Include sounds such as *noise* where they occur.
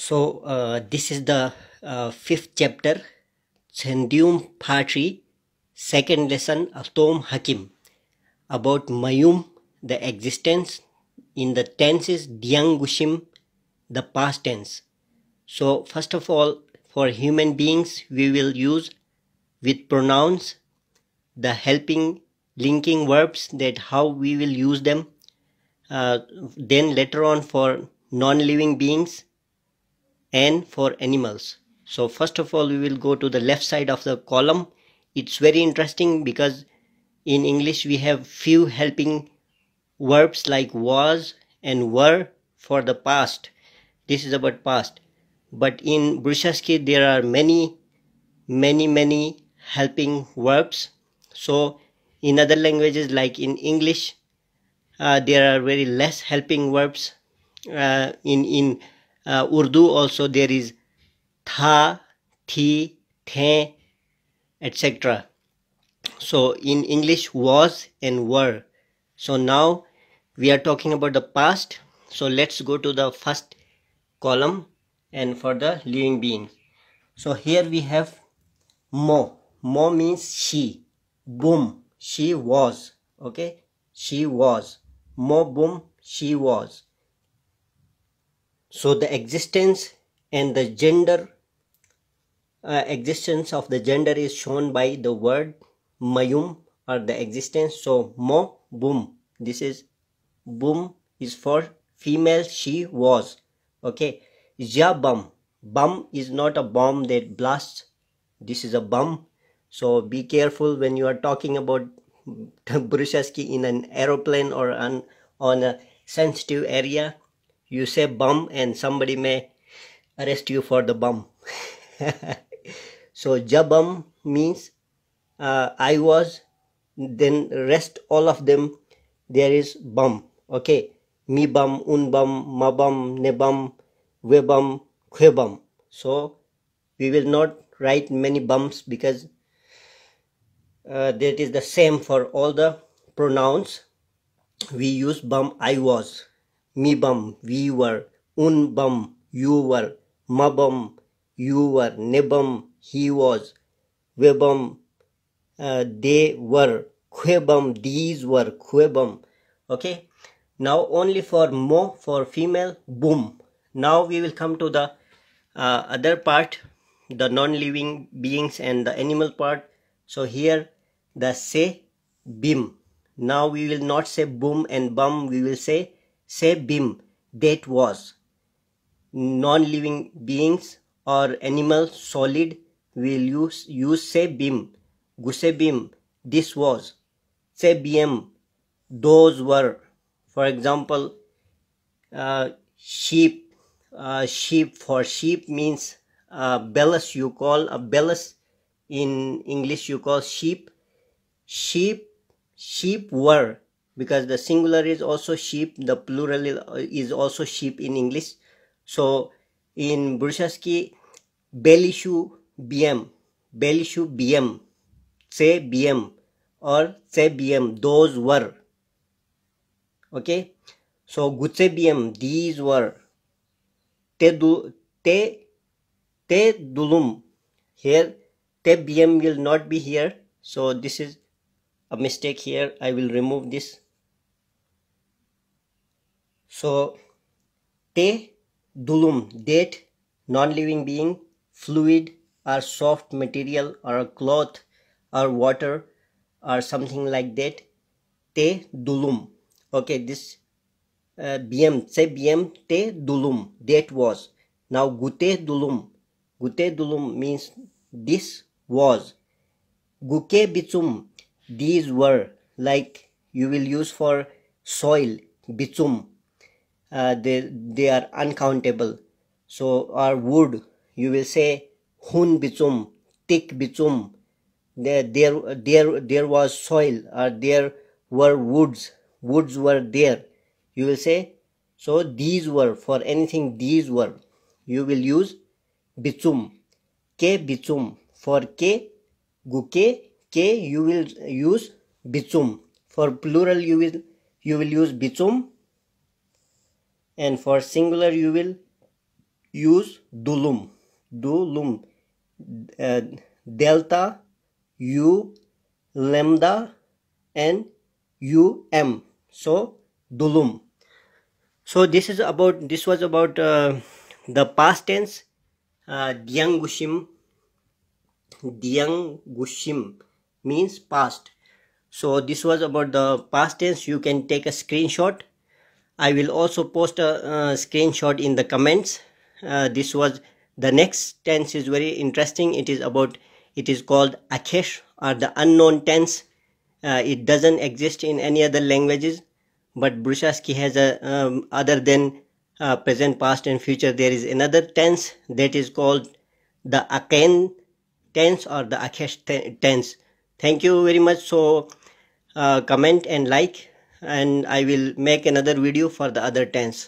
So uh, this is the uh, fifth chapter, Sendium Patri, second lesson of Tom Hakim about Mayum, the existence in the tenses Diangushim, the past tense. So first of all, for human beings, we will use with pronouns the helping linking verbs that how we will use them. Uh, then later on for non-living beings, N for animals. So first of all, we will go to the left side of the column. It's very interesting because in English we have few helping verbs like was and were for the past. This is about past. But in brusaski there are many, many, many helping verbs. So in other languages like in English, uh, there are very less helping verbs. Uh, in in uh, Urdu also there is tha, thi, the, etc. So in English was and were. So now we are talking about the past. So let's go to the first column and for the living beings. So here we have mo. Mo means she. Boom. She was. Okay. She was. Mo boom. She was. So the existence and the gender uh, existence of the gender is shown by the word mayum or the existence. So mo boom. This is boom is for female she was. Okay. Ja bum. Bum is not a bomb that blasts. This is a bum. So be careful when you are talking about *laughs* Brzezinski in an aeroplane or an, on a sensitive area you say bum and somebody may arrest you for the bum *laughs* so jabam means uh, i was then rest all of them there is bum okay mi bum un bum ma bum ne bum we bum kwe bum so we will not write many bums because uh, that is the same for all the pronouns we use bum i was we were மிபம் you were you were மபம் you were நிபம் he was வெபம் they were khwebam these were khwebam okay now only for mo for female boom now we will come to the uh, other part the non-living beings and the animal part so here the say bim now we will not say boom and bum we will say say Bim, that was non-living beings or animals solid will use use say Bim, Guse Bim, this was say Bim, those were. For example, uh, sheep, uh, sheep for sheep means uh, you call a bellus in English you call sheep. Sheep, sheep were because the singular is also sheep the plural is also sheep in english so in Bursaski belishu bm belishu bm say bm or say bm those were okay so gutse bm these were te du te te dulum here te bm will not be here so this is a mistake here I will remove this so te dulum date non-living being fluid or soft material or a cloth or water or something like that te dulum okay this uh, bm say bm te dulum date was now gute dulum gute dulum means this was guke bitum these were like you will use for soil bitum. uh, they they are uncountable so or wood you will say hun bitum, tik bitum. there there there there was soil or there were woods woods were there you will say so these were for anything these were you will use bitum, ke bitum for ke guke K you will use bitum. For plural you will you will use bitum and for singular you will use dulum. Dulum uh, delta u lambda and um. So dulum. So this is about this was about uh, the past tense uh, diangushim diangushim means past so this was about the past tense you can take a screenshot i will also post a, uh, screenshot in the comments uh, this was the next tense is very interesting it is about it is called akesh or the unknown tense uh, it doesn't exist in any other languages but Brushaski has a um, other than uh, present past and future there is another tense that is called the aken tense or the akesh tense thank you very much so uh, comment and like and i will make another video for the other tense